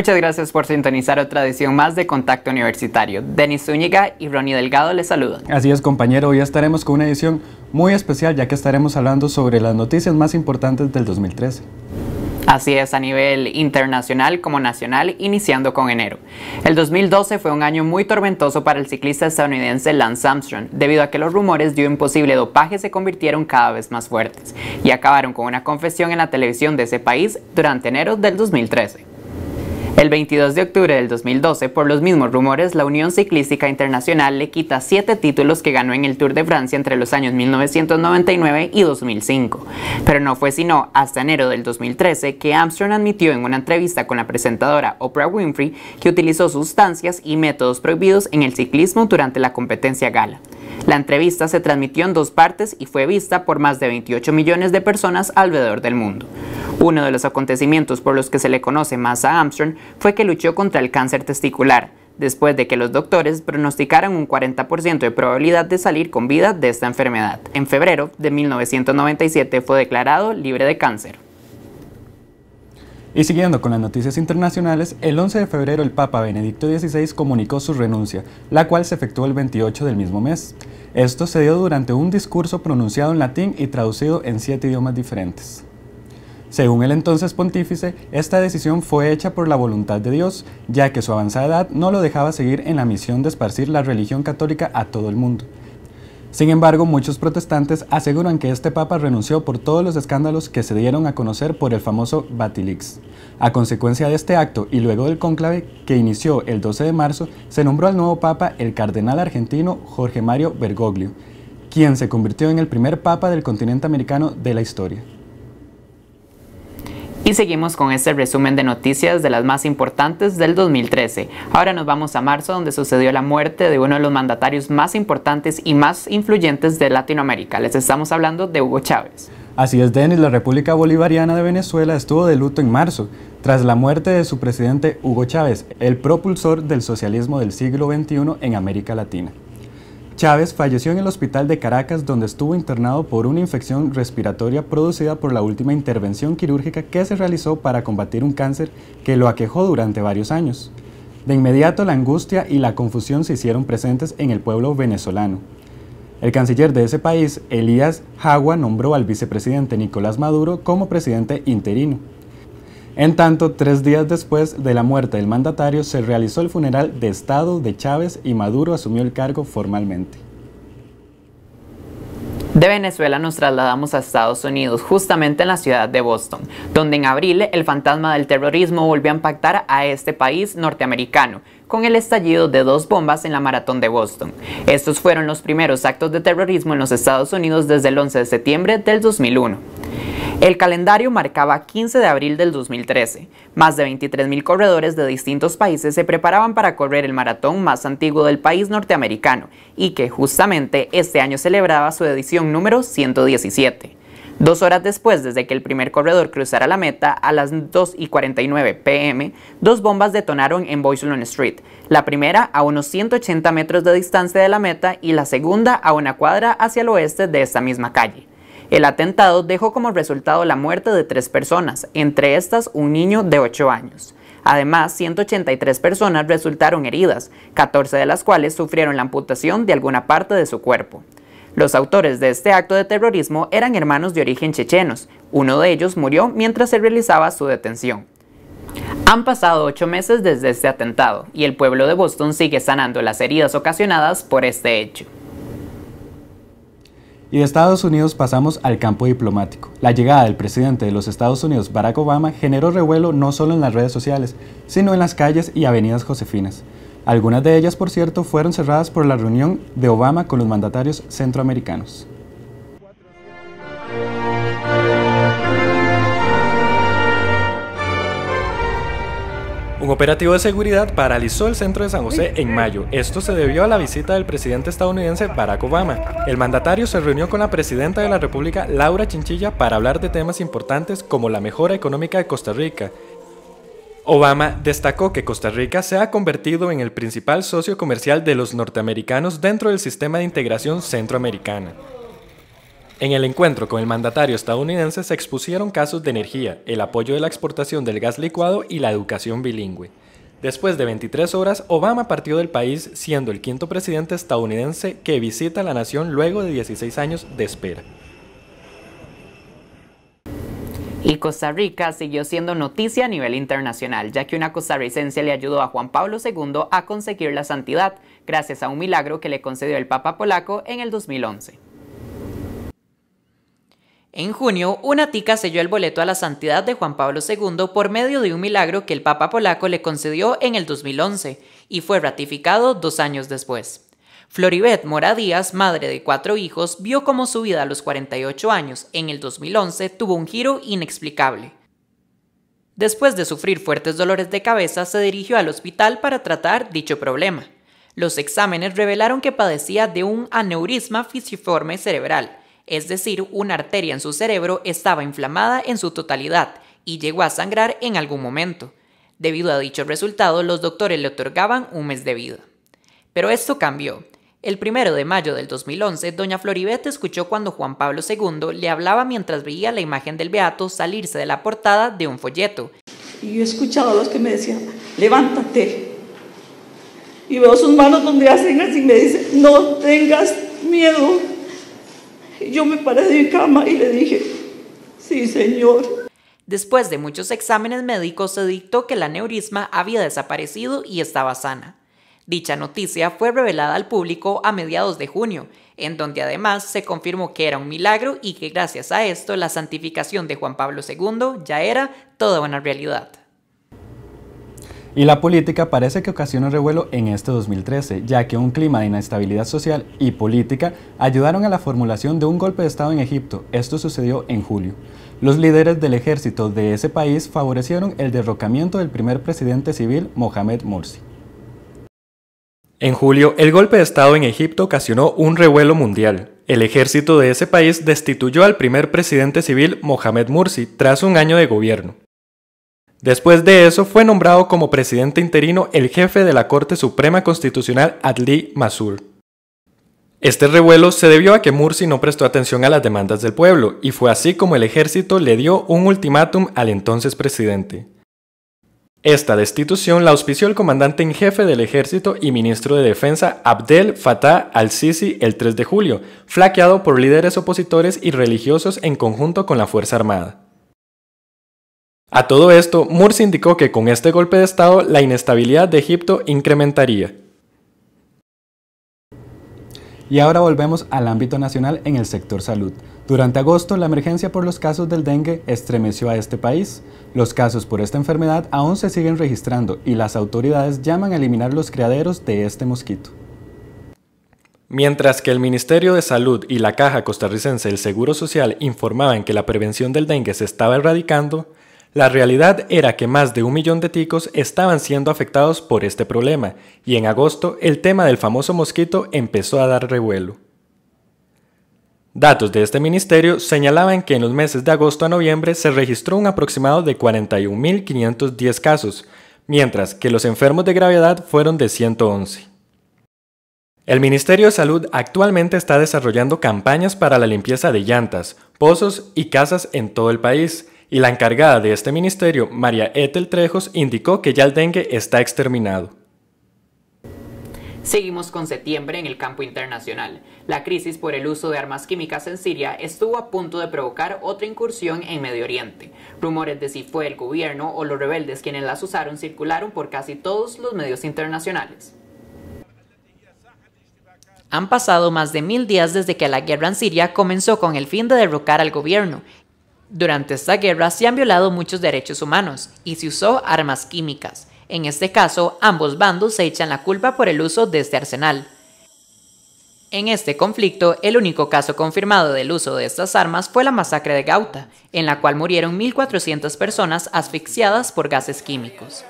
Muchas gracias por sintonizar otra edición más de Contacto Universitario. Denis Zúñiga y Ronnie Delgado les saludan. Así es, compañero. Hoy estaremos con una edición muy especial ya que estaremos hablando sobre las noticias más importantes del 2013. Así es, a nivel internacional como nacional, iniciando con enero. El 2012 fue un año muy tormentoso para el ciclista estadounidense Lance Armstrong, debido a que los rumores de un posible dopaje se convirtieron cada vez más fuertes y acabaron con una confesión en la televisión de ese país durante enero del 2013. El 22 de octubre del 2012, por los mismos rumores, la Unión Ciclística Internacional le quita siete títulos que ganó en el Tour de Francia entre los años 1999 y 2005. Pero no fue sino hasta enero del 2013 que Armstrong admitió en una entrevista con la presentadora Oprah Winfrey que utilizó sustancias y métodos prohibidos en el ciclismo durante la competencia gala. La entrevista se transmitió en dos partes y fue vista por más de 28 millones de personas alrededor del mundo. Uno de los acontecimientos por los que se le conoce más a Armstrong fue que luchó contra el cáncer testicular, después de que los doctores pronosticaran un 40% de probabilidad de salir con vida de esta enfermedad. En febrero de 1997 fue declarado libre de cáncer. Y siguiendo con las noticias internacionales, el 11 de febrero el Papa Benedicto XVI comunicó su renuncia, la cual se efectuó el 28 del mismo mes. Esto se dio durante un discurso pronunciado en latín y traducido en siete idiomas diferentes. Según el entonces pontífice, esta decisión fue hecha por la voluntad de Dios, ya que su avanzada edad no lo dejaba seguir en la misión de esparcir la religión católica a todo el mundo. Sin embargo, muchos protestantes aseguran que este papa renunció por todos los escándalos que se dieron a conocer por el famoso Batilix. A consecuencia de este acto y luego del cónclave que inició el 12 de marzo, se nombró al nuevo papa el cardenal argentino Jorge Mario Bergoglio, quien se convirtió en el primer papa del continente americano de la historia. Y seguimos con este resumen de noticias de las más importantes del 2013. Ahora nos vamos a marzo donde sucedió la muerte de uno de los mandatarios más importantes y más influyentes de Latinoamérica. Les estamos hablando de Hugo Chávez. Así es, Denis, la República Bolivariana de Venezuela estuvo de luto en marzo, tras la muerte de su presidente Hugo Chávez, el propulsor del socialismo del siglo XXI en América Latina. Chávez falleció en el hospital de Caracas donde estuvo internado por una infección respiratoria producida por la última intervención quirúrgica que se realizó para combatir un cáncer que lo aquejó durante varios años. De inmediato la angustia y la confusión se hicieron presentes en el pueblo venezolano. El canciller de ese país, Elías Jagua, nombró al vicepresidente Nicolás Maduro como presidente interino. En tanto, tres días después de la muerte del mandatario se realizó el funeral de Estado de Chávez y Maduro asumió el cargo formalmente. De Venezuela nos trasladamos a Estados Unidos, justamente en la ciudad de Boston, donde en abril el fantasma del terrorismo volvió a impactar a este país norteamericano, con el estallido de dos bombas en la maratón de Boston. Estos fueron los primeros actos de terrorismo en los Estados Unidos desde el 11 de septiembre del 2001. El calendario marcaba 15 de abril del 2013. Más de 23.000 corredores de distintos países se preparaban para correr el maratón más antiguo del país norteamericano y que justamente este año celebraba su edición número 117. Dos horas después, desde que el primer corredor cruzara la meta, a las 2 y 49 pm, dos bombas detonaron en Boylston Street, la primera a unos 180 metros de distancia de la meta y la segunda a una cuadra hacia el oeste de esa misma calle. El atentado dejó como resultado la muerte de tres personas, entre estas un niño de 8 años. Además, 183 personas resultaron heridas, 14 de las cuales sufrieron la amputación de alguna parte de su cuerpo. Los autores de este acto de terrorismo eran hermanos de origen chechenos, uno de ellos murió mientras se realizaba su detención. Han pasado ocho meses desde este atentado y el pueblo de Boston sigue sanando las heridas ocasionadas por este hecho. Y de Estados Unidos pasamos al campo diplomático. La llegada del presidente de los Estados Unidos, Barack Obama, generó revuelo no solo en las redes sociales, sino en las calles y avenidas josefinas. Algunas de ellas, por cierto, fueron cerradas por la reunión de Obama con los mandatarios centroamericanos. Un operativo de seguridad paralizó el centro de San José en mayo. Esto se debió a la visita del presidente estadounidense Barack Obama. El mandatario se reunió con la presidenta de la República, Laura Chinchilla, para hablar de temas importantes como la mejora económica de Costa Rica, Obama destacó que Costa Rica se ha convertido en el principal socio comercial de los norteamericanos dentro del sistema de integración centroamericana. En el encuentro con el mandatario estadounidense se expusieron casos de energía, el apoyo de la exportación del gas licuado y la educación bilingüe. Después de 23 horas, Obama partió del país siendo el quinto presidente estadounidense que visita la nación luego de 16 años de espera. Y Costa Rica siguió siendo noticia a nivel internacional, ya que una costarricense le ayudó a Juan Pablo II a conseguir la santidad, gracias a un milagro que le concedió el Papa polaco en el 2011. En junio, una tica selló el boleto a la santidad de Juan Pablo II por medio de un milagro que el Papa polaco le concedió en el 2011 y fue ratificado dos años después. Floribet Moradías, madre de cuatro hijos, vio cómo su vida a los 48 años, en el 2011, tuvo un giro inexplicable. Después de sufrir fuertes dolores de cabeza, se dirigió al hospital para tratar dicho problema. Los exámenes revelaron que padecía de un aneurisma fisiforme cerebral, es decir, una arteria en su cerebro estaba inflamada en su totalidad y llegó a sangrar en algún momento. Debido a dicho resultado, los doctores le otorgaban un mes de vida. Pero esto cambió. El primero de mayo del 2011, doña Floribete escuchó cuando Juan Pablo II le hablaba mientras veía la imagen del Beato salirse de la portada de un folleto. Y he escuchado a los que me decían, levántate. Y veo sus manos donde hacen así y me dice: no tengas miedo, yo me paré de cama y le dije, sí, señor. Después de muchos exámenes médicos se dictó que el neurisma había desaparecido y estaba sana. Dicha noticia fue revelada al público a mediados de junio, en donde además se confirmó que era un milagro y que gracias a esto la santificación de Juan Pablo II ya era toda una realidad. Y la política parece que ocasiona revuelo en este 2013, ya que un clima de inestabilidad social y política ayudaron a la formulación de un golpe de Estado en Egipto. Esto sucedió en julio. Los líderes del ejército de ese país favorecieron el derrocamiento del primer presidente civil, Mohamed Morsi. En julio, el golpe de Estado en Egipto ocasionó un revuelo mundial. El ejército de ese país destituyó al primer presidente civil, Mohamed Morsi, tras un año de gobierno. Después de eso fue nombrado como presidente interino el jefe de la Corte Suprema Constitucional Adli Masur. Este revuelo se debió a que Mursi no prestó atención a las demandas del pueblo, y fue así como el ejército le dio un ultimátum al entonces presidente. Esta destitución la auspició el comandante en jefe del ejército y ministro de defensa Abdel Fattah al-Sisi el 3 de julio, flaqueado por líderes opositores y religiosos en conjunto con la Fuerza Armada. A todo esto, Murs indicó que con este golpe de Estado la inestabilidad de Egipto incrementaría. Y ahora volvemos al ámbito nacional en el sector salud. Durante agosto, la emergencia por los casos del dengue estremeció a este país. Los casos por esta enfermedad aún se siguen registrando y las autoridades llaman a eliminar los criaderos de este mosquito. Mientras que el Ministerio de Salud y la Caja Costarricense del Seguro Social informaban que la prevención del dengue se estaba erradicando, la realidad era que más de un millón de ticos estaban siendo afectados por este problema, y en agosto el tema del famoso mosquito empezó a dar revuelo. Datos de este ministerio señalaban que en los meses de agosto a noviembre se registró un aproximado de 41.510 casos, mientras que los enfermos de gravedad fueron de 111. El Ministerio de Salud actualmente está desarrollando campañas para la limpieza de llantas, pozos y casas en todo el país, y la encargada de este ministerio, María Ethel Trejos, indicó que ya el dengue está exterminado. Seguimos con septiembre en el campo internacional. La crisis por el uso de armas químicas en Siria estuvo a punto de provocar otra incursión en Medio Oriente. Rumores de si fue el gobierno o los rebeldes quienes las usaron circularon por casi todos los medios internacionales. Han pasado más de mil días desde que la guerra en Siria comenzó con el fin de derrocar al gobierno durante esta guerra se han violado muchos derechos humanos y se usó armas químicas. En este caso, ambos bandos se echan la culpa por el uso de este arsenal. En este conflicto, el único caso confirmado del uso de estas armas fue la masacre de Gauta, en la cual murieron 1.400 personas asfixiadas por gases químicos.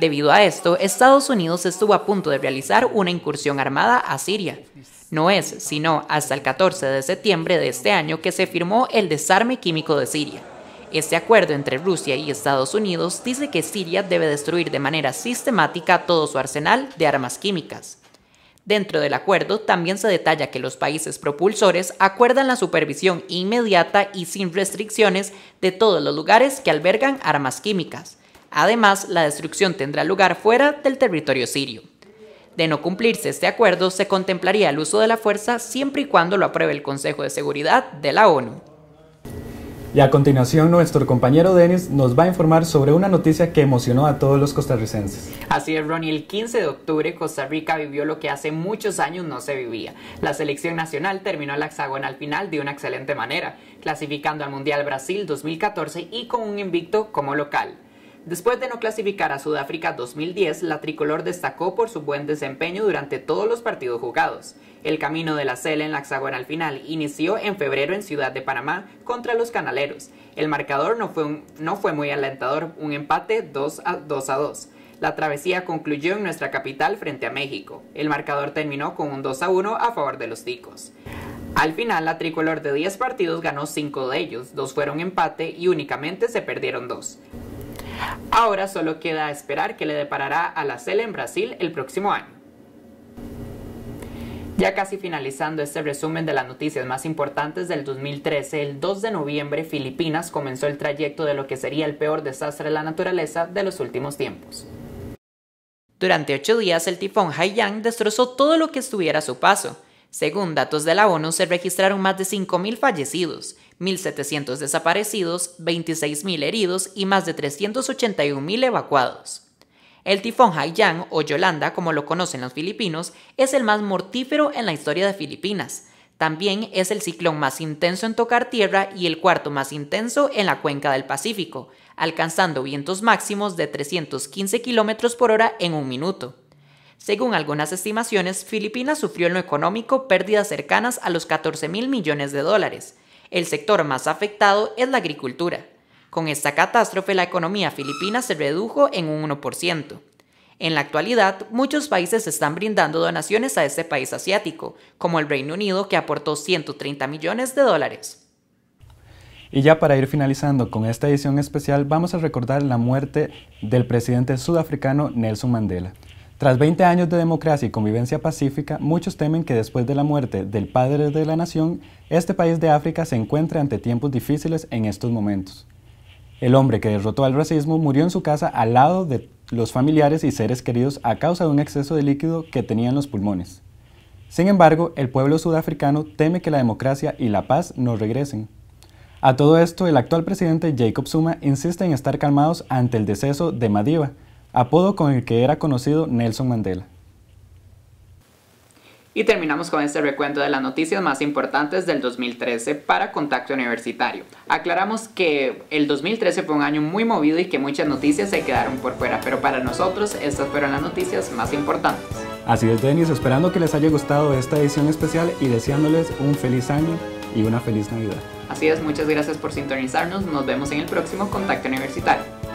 Debido a esto, Estados Unidos estuvo a punto de realizar una incursión armada a Siria. No es sino hasta el 14 de septiembre de este año que se firmó el desarme químico de Siria. Este acuerdo entre Rusia y Estados Unidos dice que Siria debe destruir de manera sistemática todo su arsenal de armas químicas. Dentro del acuerdo también se detalla que los países propulsores acuerdan la supervisión inmediata y sin restricciones de todos los lugares que albergan armas químicas. Además, la destrucción tendrá lugar fuera del territorio sirio. De no cumplirse este acuerdo, se contemplaría el uso de la fuerza siempre y cuando lo apruebe el Consejo de Seguridad de la ONU. Y a continuación nuestro compañero Denis nos va a informar sobre una noticia que emocionó a todos los costarricenses. Así es, Ronnie, el 15 de octubre Costa Rica vivió lo que hace muchos años no se vivía. La selección nacional terminó la hexagonal final de una excelente manera, clasificando al Mundial Brasil 2014 y con un invicto como local. Después de no clasificar a Sudáfrica 2010, la tricolor destacó por su buen desempeño durante todos los partidos jugados. El camino de la CEL en la al final inició en febrero en Ciudad de Panamá contra los Canaleros. El marcador no fue, no fue muy alentador, un empate 2 a 2. A 2. La travesía concluyó en nuestra capital frente a México. El marcador terminó con un 2 a 1 a favor de los Ticos. Al final, la tricolor de 10 partidos ganó 5 de ellos, dos fueron empate y únicamente se perdieron dos. Ahora solo queda esperar que le deparará a la CEL en Brasil el próximo año. Ya casi finalizando este resumen de las noticias más importantes del 2013, el 2 de noviembre Filipinas comenzó el trayecto de lo que sería el peor desastre de la naturaleza de los últimos tiempos. Durante ocho días el tifón Haiyan destrozó todo lo que estuviera a su paso. Según datos de la ONU se registraron más de 5.000 fallecidos, 1.700 desaparecidos, 26.000 heridos y más de 381.000 evacuados. El tifón Haiyan o Yolanda, como lo conocen los filipinos, es el más mortífero en la historia de Filipinas. También es el ciclón más intenso en tocar tierra y el cuarto más intenso en la cuenca del Pacífico, alcanzando vientos máximos de 315 km por hora en un minuto. Según algunas estimaciones, Filipinas sufrió en lo económico pérdidas cercanas a los 14.000 millones de dólares, el sector más afectado es la agricultura. Con esta catástrofe la economía filipina se redujo en un 1%. En la actualidad, muchos países están brindando donaciones a este país asiático, como el Reino Unido que aportó 130 millones de dólares. Y ya para ir finalizando con esta edición especial, vamos a recordar la muerte del presidente sudafricano Nelson Mandela. Tras 20 años de democracia y convivencia pacífica, muchos temen que después de la muerte del padre de la nación, este país de África se encuentre ante tiempos difíciles en estos momentos. El hombre que derrotó al racismo murió en su casa al lado de los familiares y seres queridos a causa de un exceso de líquido que tenía en los pulmones. Sin embargo, el pueblo sudafricano teme que la democracia y la paz no regresen. A todo esto, el actual presidente Jacob Zuma insiste en estar calmados ante el deceso de Madiba, apodo con el que era conocido Nelson Mandela. Y terminamos con este recuento de las noticias más importantes del 2013 para Contacto Universitario. Aclaramos que el 2013 fue un año muy movido y que muchas noticias se quedaron por fuera, pero para nosotros estas fueron las noticias más importantes. Así es, Denis, esperando que les haya gustado esta edición especial y deseándoles un feliz año y una feliz Navidad. Así es, muchas gracias por sintonizarnos, nos vemos en el próximo Contacto Universitario.